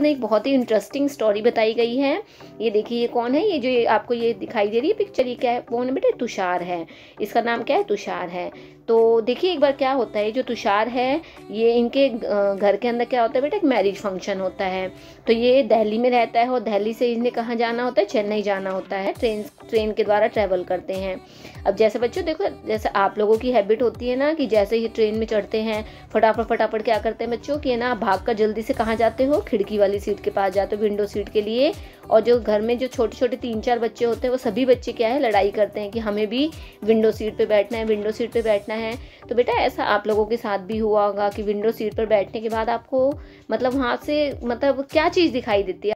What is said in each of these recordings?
में एक बहुत ही इंटरेस्टिंग स्टोरी बताई गई है ये देखिए ये कौन है ये जो ये आपको ये दिखाई दे रही है पिक्चर ये क्या है वो ना बेटे तुषार है इसका नाम क्या है तुषार है तो देखिए एक बार क्या होता है जो तुषार है ये इनके घर के अंदर क्या होता है बेटा एक मैरिज फंक्शन होता है तो ये दिल्ली में रहता है और दिल्ली से इन्हें कहाँ जाना होता है चेन्नई जाना होता है ट्रेन ट्रेन के द्वारा ट्रैवल करते हैं अब जैसे बच्चों देखो जैसे आप लोगों की हैबिट होती है ना कि जैसे ही ट्रेन में चढ़ते हैं फटाफट फटाफट क्या करते हैं बच्चों की ना भाग कर जल्दी से कहाँ जाते हो खिड़की वाली सीट के पास जाते हो विंडो सीट के लिए और जो घर में जो छोटे छोटे तीन चार बच्चे होते हैं वो सभी बच्चे क्या है लड़ाई करते हैं कि हमें भी विंडो सीट पर बैठना है विंडो सीट पर बैठना है तो बेटा ऐसा आप लोगों के साथ भी हुआ होगा कि विंडो सीट पर बैठने के बाद आपको मतलब वहाँ से मतलब क्या चीज़ दिखाई देती है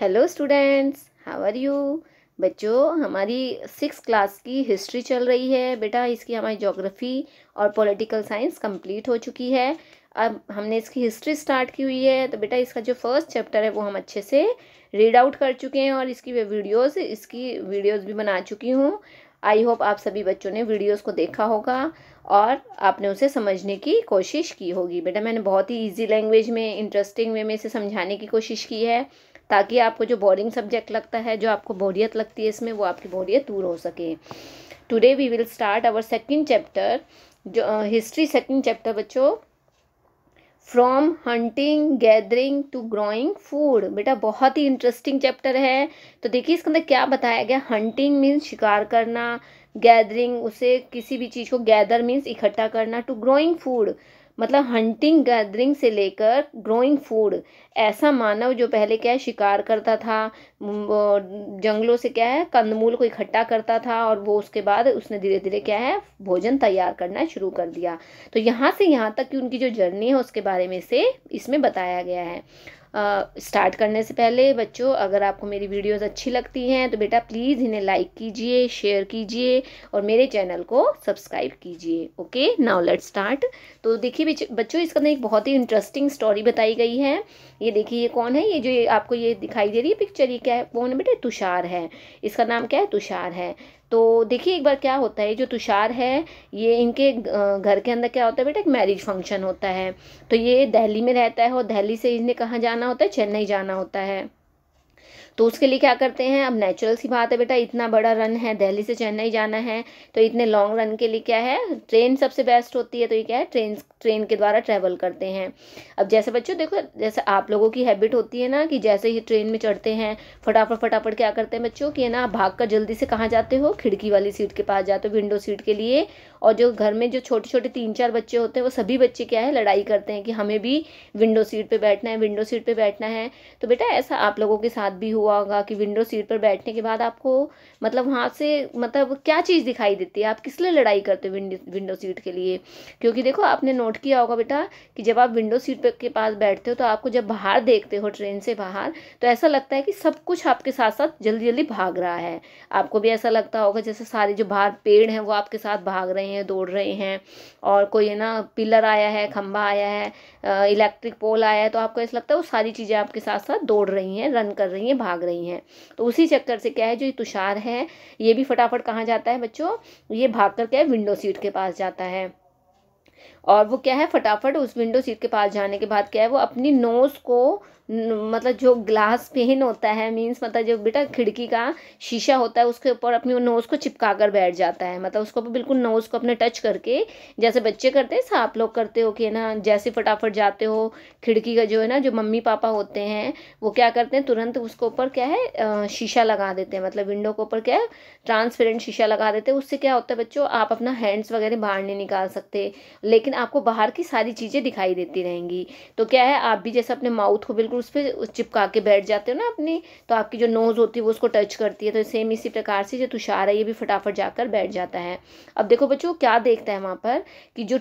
hello students how are you बच्चों हमारी सिक्स क्लास की हिस्ट्री चल रही है बेटा इसकी हमारी जोग्राफ़ी और पॉलिटिकल साइंस कंप्लीट हो चुकी है अब हमने इसकी हिस्ट्री स्टार्ट की हुई है तो बेटा इसका जो फर्स्ट चैप्टर है वो हम अच्छे से रीड आउट कर चुके हैं और इसकी वीडियोस इसकी वीडियोस भी बना चुकी हूँ आई होप आप सभी बच्चों ने वीडियोस को देखा होगा और आपने उसे समझने की कोशिश की होगी बेटा मैंने बहुत ही इजी लैंग्वेज में इंटरेस्टिंग वे में इसे समझाने की कोशिश की है ताकि आपको जो बोरिंग सब्जेक्ट लगता है जो आपको बोरियत लगती है इसमें वो आपकी बोरियत दूर हो सके today we will start our second chapter जो हिस्ट्री सेकेंड चैप्टर बच्चों from hunting gathering to growing food बेटा बहुत ही इंटरेस्टिंग चैप्टर है तो देखिए इसके अंदर क्या बताया गया हंटिंग मीन्स शिकार करना गैदरिंग उसे किसी भी चीज़ को गैदर मीन्स इकट्ठा करना टू ग्रोइंग फूड मतलब हंटिंग गैदरिंग से लेकर ग्रोइंग फूड ऐसा मानव जो पहले क्या है शिकार करता था जंगलों से क्या है कंदमूल को इकट्ठा करता था और वो उसके बाद उसने धीरे धीरे क्या है भोजन तैयार करना शुरू कर दिया तो यहाँ से यहाँ तक कि उनकी जो जर्नी है उसके बारे में से इसमें बताया गया है स्टार्ट करने से पहले बच्चों अगर आपको मेरी वीडियोस अच्छी लगती हैं तो बेटा प्लीज़ इन्हें लाइक कीजिए शेयर कीजिए और मेरे चैनल को सब्सक्राइब कीजिए ओके नाउ लेट स्टार्ट तो देखिए बच्चों इसका ना एक बहुत ही इंटरेस्टिंग स्टोरी बताई गई है ये देखिए ये कौन है ये जो आपको ये दिखाई दे रही है पिक्चर ये क्या है कौन है बेटे तुषार है इसका नाम क्या है तुषार है तो देखिए एक बार क्या होता है जो तुषार है ये इनके घर के अंदर क्या होता है बेटा एक मैरिज फंक्शन होता है तो ये दिल्ली में रहता है और दिल्ली से इसने कहाँ जाना होता है चेन्नई जाना होता है तो उसके लिए क्या करते हैं अब नेचुरल सी बात है बेटा इतना बड़ा रन है दिल्ली से चेन्नई जाना है तो इतने लॉन्ग रन के लिए क्या है ट्रेन सबसे बेस्ट होती है तो ये क्या है ट्रेन ट्रेन के द्वारा ट्रैवल करते हैं अब जैसे बच्चों देखो जैसे आप लोगों की हैबिट होती है ना कि जैसे ही ट्रेन में चढ़ते हैं फटाफट फटाफट क्या करते हैं बच्चों की है ना भाग कर जल्दी से कहाँ जाते हो खिड़की वाली सीट के पास जाते हो विंडो सीट के लिए और जो घर में जो छोटे छोटे तीन चार बच्चे होते हैं वो सभी बच्चे क्या है लड़ाई करते हैं कि हमें भी विंडो सीट पर बैठना है विंडो सीट पर बैठना है तो बेटा ऐसा आप लोगों के साथ भी हुआ होगा कि विंडो सीट पर बैठने के बाद आपको मतलब वहाँ से मतलब क्या चीज़ दिखाई देती है आप किस लिए लड़ाई करते हो विंडो सीट के लिए क्योंकि देखो आपने नोट किया होगा बेटा कि जब आप विंडो सीट पर के पास बैठते हो तो आपको जब बाहर देखते हो ट्रेन से बाहर तो ऐसा लगता है कि सब कुछ आपके साथ साथ जल्दी जल्दी भाग रहा है आपको भी ऐसा लगता होगा जैसे सारे जो बाहर पेड़ हैं वो आपके साथ भाग रहे हैं रहे हैं दौड़ रहे हैं और कोई है ना पिलर आया है खंभा आया है इलेक्ट्रिक पोल आया है तो आपको ऐसा लगता है वो सारी चीज़ें आपके साथ साथ दौड़ रही हैं रन कर रही हैं भाग रही हैं तो उसी चक्कर से क्या है जो ये तुषार है ये भी फटाफट कहाँ जाता है बच्चों ये भाग कर क्या है विंडो सीट के पास जाता है और वो क्या है फटाफट उस विंडो सीट के पास जाने के बाद क्या है वो अपनी नोज़ को मतलब जो ग्लास पेन होता है मींस मतलब जो बेटा खिड़की का शीशा होता है उसके ऊपर अपनी नोज़ को चिपका कर बैठ जाता है मतलब उसको बिल्कुल नोज़ को अपने टच करके जैसे बच्चे करते हैं आप लोग करते हो कि है ना जैसे फटाफट जाते हो खिड़की का जो है ना जो मम्मी पापा होते हैं वो क्या करते हैं तुरंत उसके ऊपर क्या है शीशा लगा देते हैं मतलब विंडो के ऊपर क्या है ट्रांसपेरेंट शीशा लगा देते हैं उससे क्या होता है बच्चों आप अपना हैंड्स वगैरह बाहर नहीं निकाल सकते लेकिन आपको बाहर की सारी चीज़ें दिखाई देती रहेंगी तो क्या है आप भी जैसे अपने माउथ को बिल्कुल उस पर चिपका के बैठ जाते हो ना अपनी तो आपकी जो नोज़ होती है वो उसको टच करती है तो सेम इसी प्रकार से जो तुषार है ये भी फटाफट जाकर बैठ जाता है अब देखो बच्चों क्या देखता है वहाँ पर कि जो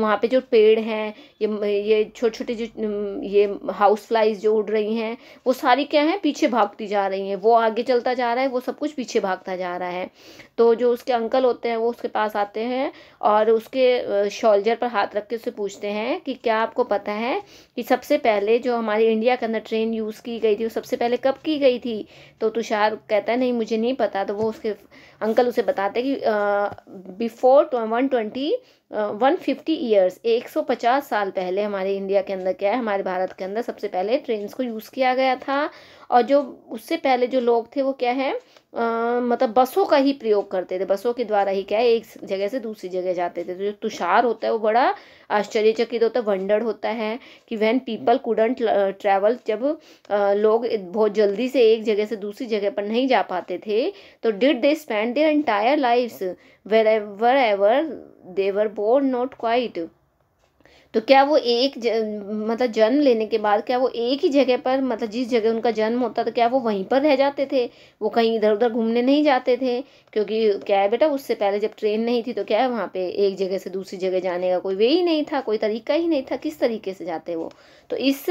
वहाँ पे जो पेड़ हैं ये ये छोटे छोटे जो ये हाउस फ्लाइज जो उड़ रही हैं वो सारी क्या है पीछे भागती जा रही हैं वो आगे चलता जा रहा है वो सब कुछ पीछे भागता जा रहा है तो जो उसके अंकल होते हैं वो उसके पास आते हैं और उसके शोल्जर पर हाथ रख के उससे पूछते हैं कि क्या आपको पता है कि सबसे पहले जो हमारी इंडिया के अंदर ट्रेन यूज़ की गई थी वो सबसे पहले कब की गई थी तो तुषार कहता है नहीं मुझे नहीं पता तो वो उसके अंकल उसे बताते कि before one twenty one fifty years एक सौ पचास साल पहले हमारे इंडिया के अंदर क्या है हमारे भारत के अंदर सबसे पहले ट्रेन को यूज़ किया गया था और जो उससे पहले जो लोग थे वो क्या है आ, मतलब बसों का ही प्रयोग करते थे बसों के द्वारा ही क्या है एक जगह से दूसरी जगह जाते थे तो जो तुषार होता है वो बड़ा आश्चर्यचकित होता है वंडर होता है कि वैन पीपल कुडंट ट्रैवल जब आ, लोग बहुत जल्दी से एक जगह से दूसरी जगह पर नहीं जा पाते थे तो did they spend their entire life where ever ever they were born not quite तो क्या वो एक ज, मतलब जन्म लेने के बाद क्या वो एक ही जगह पर मतलब जिस जगह उनका जन्म होता था क्या वो वहीं पर रह जाते थे वो कहीं इधर उधर घूमने नहीं जाते थे क्योंकि क्या है बेटा उससे पहले जब ट्रेन नहीं थी तो क्या है वहाँ पे एक जगह से दूसरी जगह जाने का कोई वे ही नहीं था कोई तरीका ही नहीं था किस तरीके से जाते वो तो इस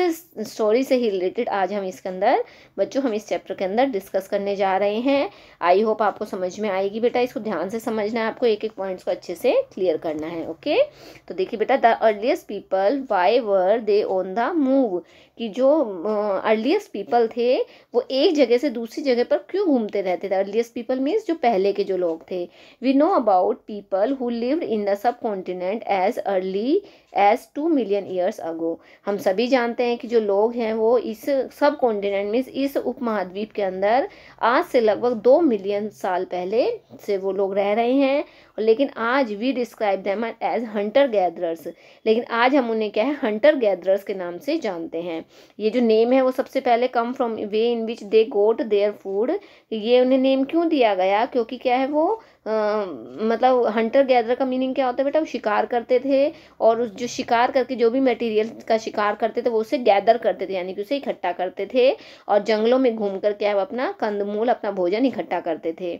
स्टोरी से ही रिलेटेड आज हम इसके अंदर बच्चों हम इस चैप्टर के अंदर डिस्कस करने जा रहे हैं आई होप आपको समझ में आएगी बेटा इसको ध्यान से समझना है आपको एक एक पॉइंट्स को अच्छे से क्लियर करना है ओके तो देखिए बेटा the earliest people why were they on the move कि जो अर्लीस्ट uh, पीपल थे वो एक जगह से दूसरी जगह पर क्यों घूमते रहते थे अर्लीस्ट पीपल मीन्स जो पहले के जो लोग थे we know about people who live in the subcontinent as early as two million years ago हम सभी जानते हैं कि जो लोग हैं वो इस सब कॉन्टिनेंट में इस उपमहाद्वीप के अंदर आज से लगभग दो मिलियन साल पहले से वो लोग रह रहे हैं लेकिन आज we describe them as hunter gatherers लेकिन आज हम उन्हें क्या है हंटर गैदरर्स के नाम से जानते हैं ये जो नेम है वो सबसे पहले come from way in which they got their food ये उन्हें नेम क्यों दिया गया क्योंकि क्या है वो मतलब हंटर गैदर का मीनिंग क्या होता है बेटा वो शिकार करते थे और उस जो शिकार करके जो भी मटेरियल का शिकार करते थे वो उसे गैदर करते थे यानी कि उसे इकट्ठा करते थे और जंगलों में घूम कर क्या अपना कंदमूल अपना भोजन इकट्ठा करते थे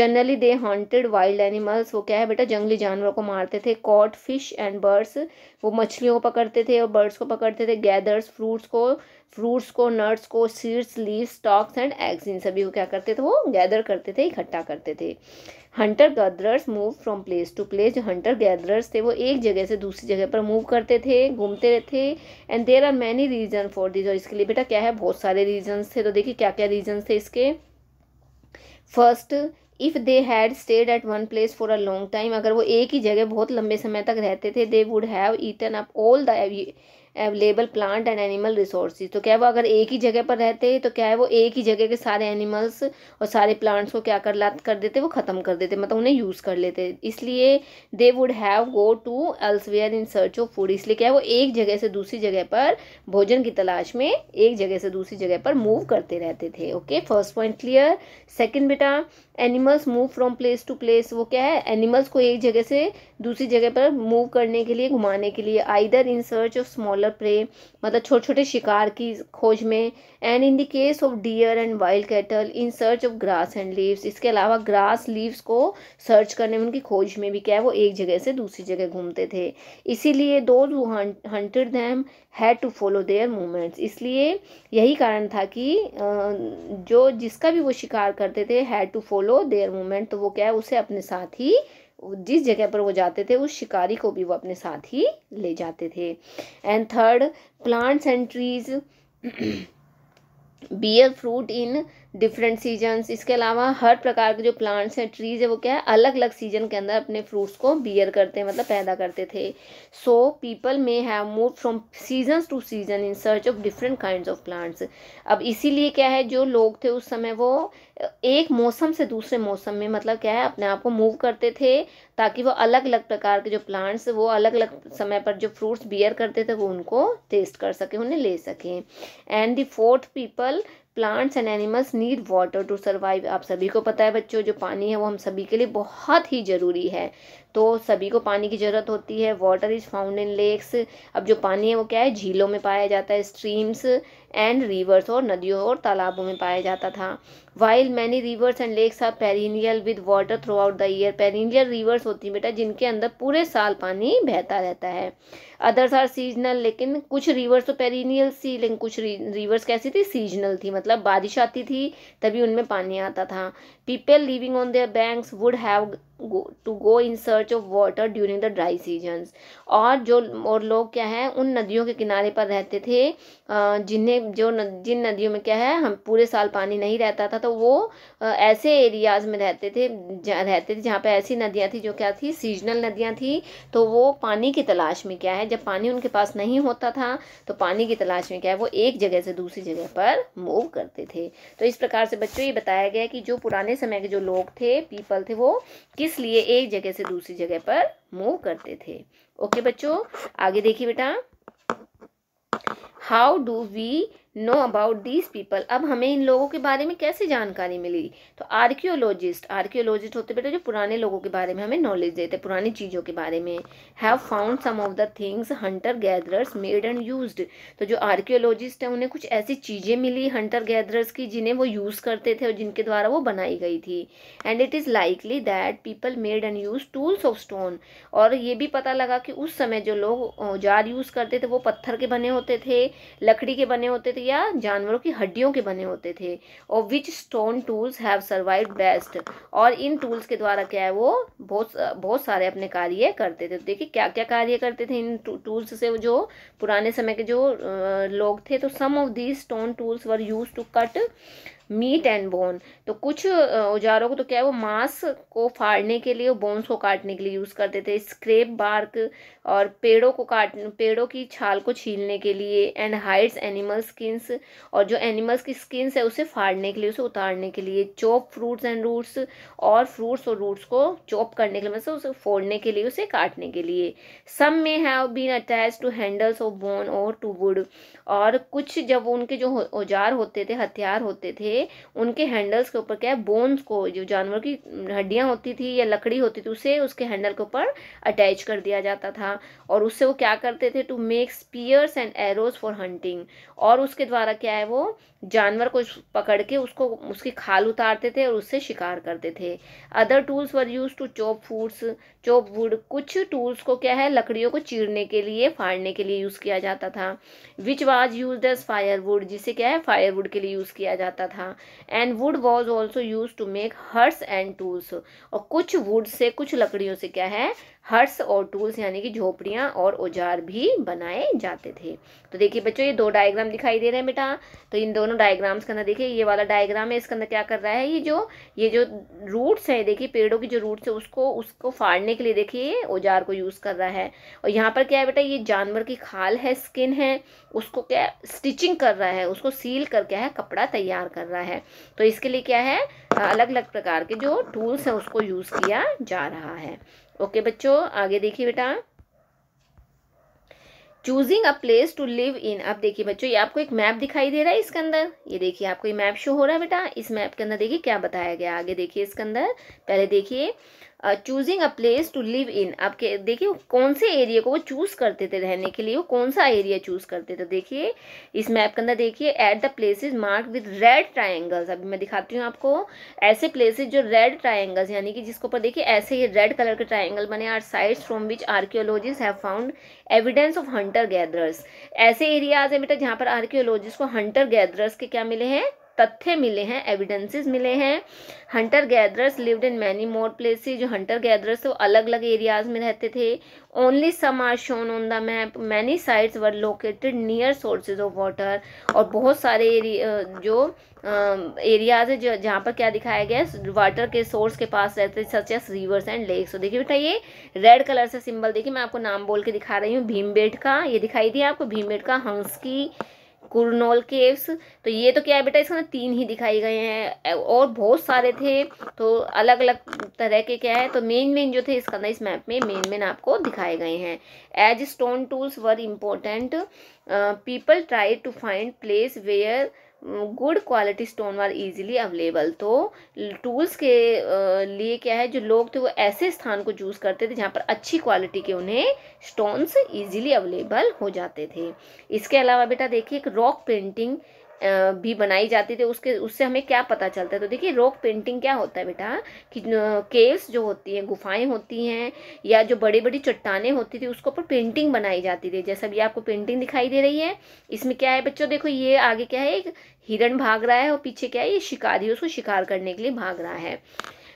generally they hunted wild animals वो क्या है बेटा जंगली जानवरों को मारते थे कॉट फिश एंड बर्ड्स वो मछलियों को पकड़ते थे और बर्ड्स को पकड़ते थे गैदर्स फ्रूट्स को फ्रूट्स को नट्स को seeds leaves stalks and eggs इन सभी को क्या करते थे वो गैदर करते थे इकट्ठा करते थे hunter gatherers move from place to place जो हंटर गैदरर्स थे वो एक जगह से दूसरी जगह पर मूव करते थे घूमते थे and there are many reason for this और इसके लिए बेटा क्या है बहुत सारे रीजन्स थे तो देखिए क्या क्या रीजन्स थे इसके first if they had stayed at one place for a long time अगर वो एक ही जगह बहुत लंबे समय तक रहते थे they would have eaten up all the available plant and animal resource तो क्या है वो अगर एक ही जगह पर रहते तो क्या है वो एक ही जगह के सारे एनिमल्स और सारे प्लांट्स को क्या कर ला कर देते वो ख़त्म कर देते मतलब उन्हें यूज़ कर लेते इसलिए they would have go to elsewhere in search of food इसलिए क्या है वो एक जगह से दूसरी जगह पर भोजन की तलाश में एक जगह से दूसरी जगह पर मूव करते रहते थे okay first point clear second बेटा animals move from place to place वो क्या है एनिमल्स को एक जगह से दूसरी जगह पर मूव करने के लिए घुमाने के लिए either in search of smaller prey मतलब छोटे छोटे शिकार की खोज में and in the case of deer and wild cattle in search of grass and leaves इसके अलावा ग्रास लीव्स को सर्च करने में उनकी खोज में भी क्या है वो एक जगह से दूसरी जगह घूमते थे इसीलिए those hunted them had to follow their movements इसलिए यही कारण था कि जो जिसका भी वो शिकार करते थे had to follow their movement तो वो क्या है उसे अपने साथ ही जिस जगह पर वो जाते थे उस शिकारी को भी वो अपने साथ ही ले जाते थे and third plants and trees bear fruit in different seasons इसके अलावा हर प्रकार के जो प्लांट्स हैं ट्रीज है वो क्या है अलग अलग सीजन के अंदर अपने फ्रूट्स को बियर करते हैं मतलब पैदा करते थे so people may have move from season to season in search of different kind of plants अब इसीलिए क्या है जो लोग थे उस समय वो एक मौसम से दूसरे मौसम में मतलब क्या है अपने आप को मूव करते थे ताकि वो अलग अलग प्रकार के जो प्लांट्स वो अलग अलग समय पर जो फ्रूट्स बियर करते थे वो उनको टेस्ट कर सकें उन्हें ले सकें and the fourth people plants and animals need water to survive आप सभी को पता है बच्चों जो पानी है वो हम सभी के लिए बहुत ही ज़रूरी है तो सभी को पानी की ज़रूरत होती है water is found in lakes अब जो पानी है वो क्या है झीलों में पाया जाता है स्ट्रीम्स एंड रिवर्स और नदियों और तालाबों में पाया जाता था while many rivers and lakes are perennial with water throughout the year perennial rivers होती है बेटा जिनके अंदर पूरे साल पानी बहता रहता है अदर्स आर सीजनल लेकिन कुछ रिवर्स तो पेरिनियल सी लेकिन कुछ रिवर्स कैसी थी सीजनल थी मतलब बारिश आती थी तभी उनमें पानी आता था people living on their banks would have go to go in search of water during the dry seasons और जो और लोग क्या है उन नदियों के किनारे पर रहते थे जिन्हें जो न, जिन नदियों में क्या है हम पूरे साल पानी नहीं रहता था तो वो ऐसे एरियाज़ में रहते थे रहते थे जहाँ पे ऐसी नदियाँ थी जो क्या थी सीजनल नदियाँ थी तो वो पानी की तलाश में क्या है जब पानी उनके पास नहीं होता था तो पानी की तलाश में क्या है वो एक जगह से दूसरी जगह पर मूव करते थे तो इस प्रकार से बच्चों ये बताया गया कि जो पुराने समय के जो लोग थे पीपल थे वो किस लिए एक जगह से दूसरी जगह पर मूव करते थे ओके बच्चों आगे देखिए बेटा how do we know about these people अब हमें इन लोगों के बारे में कैसे जानकारी मिली तो आर्क्योलॉजिस्ट आर्क्योलॉजिस्ट होते बेटा जो पुराने लोगों के बारे में हमें नॉलेज देते पुरानी चीज़ों के बारे में have found some of the things hunter gatherers made and use तो जो आर्क्योलॉजिस्ट हैं उन्हें कुछ ऐसी चीज़ें मिली हंटर गैदरर्स की जिन्हें वो यूज़ करते थे और जिनके द्वारा वो बनाई गई थी and it is likely that people made and use tools of stone और ये भी पता लगा कि उस समय जो लोग औजार यूज़ करते थे वो पत्थर के बने होते थे लकड़ी के बने होते थे या जानवरों की हड्डियों के बने होते थे और which stone tools have survive best और इन टूल्स के द्वारा क्या है वो बहुत बहुत सारे अपने कार्य करते थे तो देखिए क्या क्या कार्य करते थे इन टूल्स से जो पुराने समय के जो लोग थे तो some of these stone tools were use to cut meat and bone तो कुछ औजारों को तो क्या है वो मांस को फाड़ने के लिए बोन्स को काटने के लिए यूज़ करते थे स्क्रेप बार्क और पेड़ों को काट पेड़ों की छाल को छीलने के लिए एंड हाइड्स एनिमल स्किन्स और जो एनिमल्स की स्किन्स है उसे फाड़ने के लिए उसे उतारने के लिए चॉप फ्रूट्स एंड रूट्स और फ्रूट्स और रूट्स को चॉप करने के लिए मतलब उसे फोड़ने के लिए उसे काटने के लिए some may have been attach to handles of bone और टू वुड और कुछ जब उनके जो औजार होते थे हथियार होते थे उनके हैंडल्स के ऊपर क्या है बोन्स को जो जानवर की हड्डियाँ होती थी या लकड़ी होती थी उसे उसके हैंडल के ऊपर अटैच कर दिया जाता था और उससे वो क्या करते थे to make spears and arrows for hunting और उसके द्वारा क्या है वो जानवर को पकड़ के उसको उसकी खाल उतारते थे और उससे शिकार करते थे other tools were use to chop foods chop wood कुछ टूल्स को क्या है लकड़ियों को चीरने के लिए फाड़ने के लिए यूज़ किया जाता था which was use as firewood जिसे क्या है फायरवुड के लिए यूज़ किया जाता था and wood was also use to make huts and tools और कुछ वुड से कुछ लकड़ियों से क्या है हर्स और टूल्स यानी कि झोपड़ियाँ और औजार भी बनाए जाते थे तो देखिए बच्चों ये दो डायग्राम दिखाई दे रहे हैं बेटा तो इन दोनों डायग्राम्स के अंदर देखिए ये वाला डायग्राम है इसके अंदर क्या कर रहा है ये जो ये जो रूट्स है देखिए पेड़ों की जो रूट्स है उसको उसको फाड़ने के लिए देखिए औजार को यूज़ कर रहा है और यहाँ पर क्या है बेटा ये जानवर की खाल है स्किन है उसको क्या स्टिचिंग कर रहा है उसको सील कर क्या है कपड़ा तैयार कर रहा है तो इसके लिए क्या है अलग अलग प्रकार के जो टूल्स हैं उसको यूज़ किया जा रहा है ओके बच्चों आगे देखिए बेटा choosing a place to live in अब देखिए बच्चों ये आपको एक मैप दिखाई दे रहा है इसके अंदर ये देखिए आपको ये मैप शो हो रहा है बेटा इस मैप के अंदर देखिए क्या बताया गया आगे देखिए इसके अंदर पहले देखिए choosing a place to live in आपके देखिए कौन से एरिया को वो चूज़ करते थे रहने के लिए वो कौन सा एरिया चूज़ करते थे देखिए इस मैप के अंदर देखिए at the places mark with red triangles अभी मैं दिखाती हूँ आपको ऐसे प्लेसेस जो रेड ट्राइंगल्स यानी कि जिसके ऊपर देखिए ऐसे ही रेड कलर के ट्राइंगल बने are sites from which archaeologist have found evidence of hunter gatherers ऐसे एरियाज है बेटा जहाँ पर आर्कियोलॉजिस्ट को हंटर गैदरर्स के क्या मिले हैं तथ्य मिले हैं एविडेंसेस मिले हैं hunter gatherers lived in many more places जो हंटर गैदरर्स वो अलग अलग एरियाज में रहते थे only some are shown on the map many sites were located near sources of water और बहुत सारे जो एरियाज है जो जहाँ पर क्या दिखाया गया है वाटर के सोर्स के पास रहते such as rivers and lakes तो देखिए बेटा ये रेड कलर से सिंबल देखिए मैं आपको नाम बोल के दिखा रही हूँ भीमबेट का ये दिखाई दिया आपको भीमबेट का हंस की कुरनोल केव्स तो ये तो क्या है बेटा इसके अंदर तीन ही दिखाई गए हैं और बहुत सारे थे तो अलग अलग तरह के क्या है तो मेन मेन जो थे इसके अंदर इस मैप में मेन मेन आपको दिखाए गए हैं as stone tools were important people try to find place where good quality stone were easily available तो टूल्स के लिए क्या है जो लोग थे वो ऐसे स्थान को चूज़ करते थे जहाँ पर अच्छी क्वालिटी के उन्हें स्टोन्स ईजिली अवेलेबल हो जाते थे इसके अलावा बेटा देखिए एक रॉक पेंटिंग भी बनाई जाती थी उसके उससे हमें क्या पता चलता है तो देखिए रॉक पेंटिंग क्या होता है बेटा कि केव्स जो होती हैं गुफाएं होती हैं या जो बड़ी बड़ी चट्टाने होती थी उसके ऊपर पेंटिंग बनाई जाती थी जैसा भी आपको पेंटिंग दिखाई दे रही है इसमें क्या है बच्चों देखो ये आगे क्या है एक हिरण भाग रहा है और पीछे क्या है ये शिकारी उसको शिकार करने के लिए भाग रहा है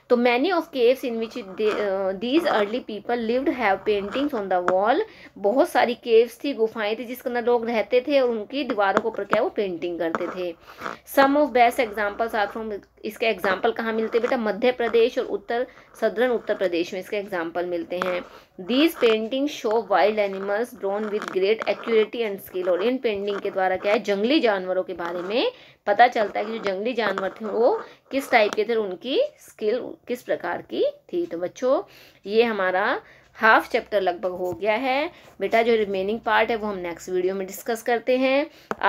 तो many of caves in which these early people lived have paintings on the wall बहुत सारी केव्स थी गुफाएं थी जिसके अंदर लोग रहते थे और उनकी दीवारों के ऊपर क्या वो पेंटिंग करते थे some of best examples are from इसके एग्जाम्पल कहाँ मिलते बेटा मध्य प्रदेश और उत्तर सदरन उत्तर प्रदेश में इसके एग्जाम्पल मिलते हैं these painting show wild animals drawn with great accuracy and skill और इन पेंटिंग के द्वारा क्या है जंगली जानवरों के बारे में पता चलता है कि जो जंगली जानवर थे वो किस टाइप के थे उनकी स्किल किस प्रकार की थी तो बच्चों ये हमारा हाफ चैप्टर लगभग हो गया है बेटा जो रिमेनिंग पार्ट है वो हम नेक्स्ट वीडियो में डिस्कस करते हैं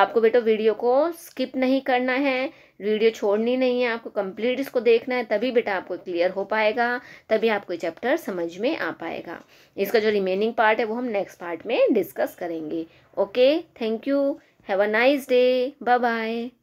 आपको बेटा वीडियो को स्किप नहीं करना है वीडियो छोड़नी नहीं है आपको कंप्लीट इसको देखना है तभी बेटा आपको क्लियर हो पाएगा तभी आपको चैप्टर समझ में आ पाएगा इसका जो रिमेनिंग पार्ट है वो हम नेक्स्ट पार्ट में डिस्कस करेंगे okay thank you have a nice day bye bye